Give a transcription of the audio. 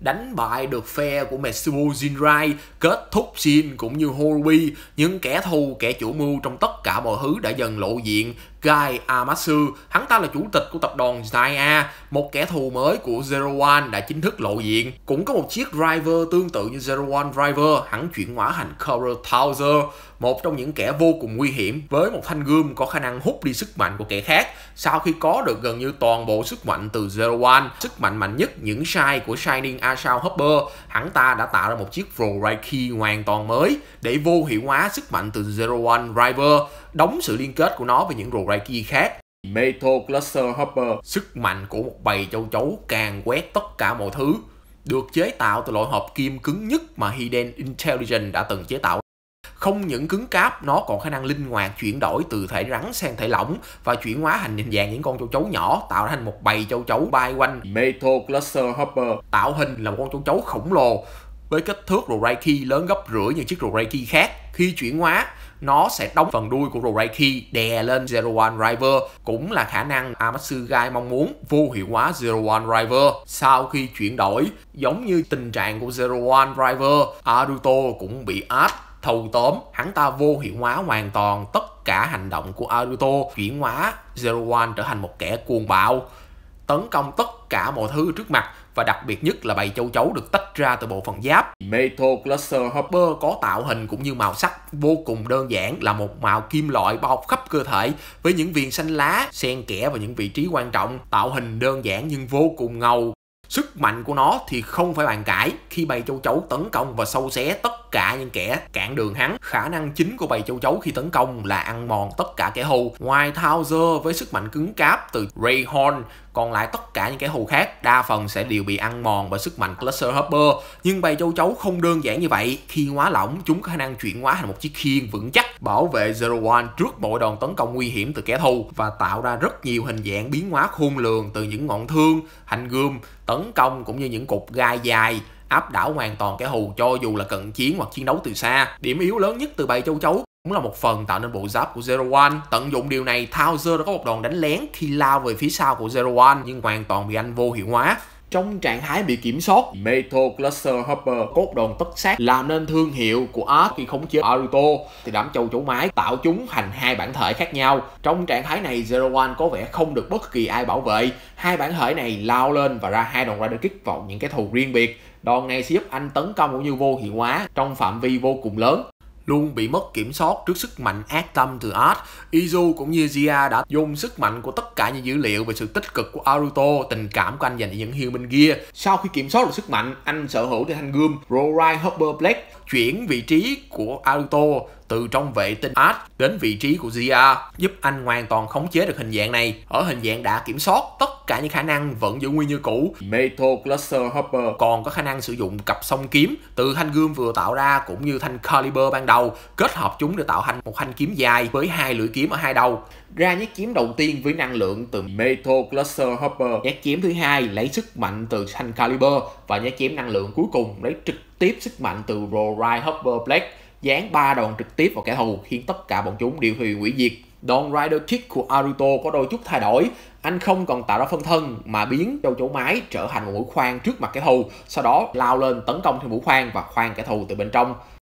đánh bại được phe của Mitsuo Jinrai, kết thúc Shin cũng như Horui, những kẻ thù, kẻ chủ mưu trong tất cả mọi thứ đã dần lộ diện. Gai Amasu, hắn ta là chủ tịch của tập đoàn Zaya, một kẻ thù mới của Zero One đã chính thức lộ diện. Cũng có một chiếc driver tương tự như Zero One Driver, hắn chuyển hóa thành Coral Towser, một trong những kẻ vô cùng nguy hiểm với một thanh gươm có khả năng hút đi sức mạnh của kẻ khác. Sau khi có được gần như toàn bộ sức mạnh từ Zero One, sức mạnh mạnh nhất những sai của Shining gia Hopper, hắn ta đã tạo ra một chiếc Floraki hoàn toàn mới để vô hiệu hóa sức mạnh từ Zero One Driver, đóng sự liên kết của nó với những Floraki khác. Metal Cluster Hopper, sức mạnh của một bầy châu chấu càng quét tất cả mọi thứ, được chế tạo từ loại hộp kim cứng nhất mà Hidden Intelligence đã từng chế tạo không những cứng cáp nó còn khả năng linh hoạt chuyển đổi từ thể rắn sang thể lỏng và chuyển hóa thành hình dạng những con châu chấu nhỏ tạo thành một bầy châu chấu bay quanh Metal Cluster Hopper tạo hình là một con châu chấu khổng lồ với kích thước Roraichi lớn gấp rưỡi những chiếc Roraichi khác. Khi chuyển hóa, nó sẽ đóng phần đuôi của Roraichi đè lên Zero One River cũng là khả năng amatsu gai mong muốn vô hiệu hóa Zero One River sau khi chuyển đổi giống như tình trạng của Zero One River Aruto cũng bị áp thầu tóm hắn ta vô hiệu hóa hoàn toàn tất cả hành động của Aruto chuyển hóa Zero One trở thành một kẻ cuồng bạo tấn công tất cả mọi thứ trước mặt và đặc biệt nhất là bầy châu chấu được tách ra từ bộ phận giáp. Metal Cluster Hopper có tạo hình cũng như màu sắc vô cùng đơn giản là một màu kim loại bao khắp cơ thể với những viên xanh lá xen kẽ vào những vị trí quan trọng, tạo hình đơn giản nhưng vô cùng ngầu. Sức mạnh của nó thì không phải bàn cãi khi bầy châu chấu tấn công và sâu xé tất tất cả những kẻ cản đường hắn. Khả năng chính của bầy châu chấu khi tấn công là ăn mòn tất cả kẻ hù. Ngoài Thouser với sức mạnh cứng cáp từ Rayhorn, còn lại tất cả những kẻ hù khác đa phần sẽ đều bị ăn mòn bởi sức mạnh Cluster Hopper. Nhưng bầy châu chấu không đơn giản như vậy. Khi hóa lỏng, chúng có khả năng chuyển hóa thành một chiếc khiên vững chắc, bảo vệ Zero One trước mọi đòn tấn công nguy hiểm từ kẻ thù và tạo ra rất nhiều hình dạng biến hóa khôn lường từ những ngọn thương, hành gươm, tấn công cũng như những cục gai dài áp đảo hoàn toàn kẻ hù cho dù là cận chiến hoặc chiến đấu từ xa. Điểm yếu lớn nhất từ bầy châu chấu cũng là một phần tạo nên bộ giáp của Zero One. Tận dụng điều này, Thao đã có một đòn đánh lén khi lao về phía sau của Zero One nhưng hoàn toàn bị anh vô hiệu hóa trong trạng thái bị kiểm soát. Metal Cluster Hopper cốt đòn tất sát làm nên thương hiệu của Ark khi khống chế Aruto thì đám châu chủ máy tạo chúng thành hai bản thể khác nhau. Trong trạng thái này Zero One có vẻ không được bất kỳ ai bảo vệ. Hai bản thể này lao lên và ra hai đòn rider kick vào những cái thù riêng biệt. Đòn này sẽ giúp anh tấn công cũng như vô hiệu hóa trong phạm vi vô cùng lớn luôn bị mất kiểm soát trước sức mạnh ác tâm từ Art. Izu cũng như Zia đã dùng sức mạnh của tất cả những dữ liệu về sự tích cực của Aruto, tình cảm của anh dành cho những human gear. Sau khi kiểm soát được sức mạnh, anh sở hữu để thanh gươm Rorai Hopper Black chuyển vị trí của Aruto từ trong vệ tinh Ad đến vị trí của Zia, giúp anh hoàn toàn khống chế được hình dạng này. Ở hình dạng đã kiểm soát, tất cả những khả năng vẫn giữ nguyên như cũ. Metal Cluster Hopper còn có khả năng sử dụng cặp song kiếm từ thanh gươm vừa tạo ra cũng như thanh caliber ban đầu, kết hợp chúng để tạo thành một thanh kiếm dài với hai lưỡi kiếm ở hai đầu. Ra nhát kiếm đầu tiên với năng lượng từ Metal Cluster Hopper, nhát kiếm thứ hai lấy sức mạnh từ thanh caliber và nhát kiếm năng lượng cuối cùng lấy trực tiếp sức mạnh từ Rory Hopper Black dán ba đòn trực tiếp vào kẻ thù khiến tất cả bọn chúng đều bị hủy diệt. Đòn Rider Kick của Aruto có đôi chút thay đổi, anh không còn tạo ra phân thân mà biến châu chấu mái trở thành một mũi khoan trước mặt kẻ thù, sau đó lao lên tấn công thêm mũi khoan và khoan kẻ thù từ bên trong.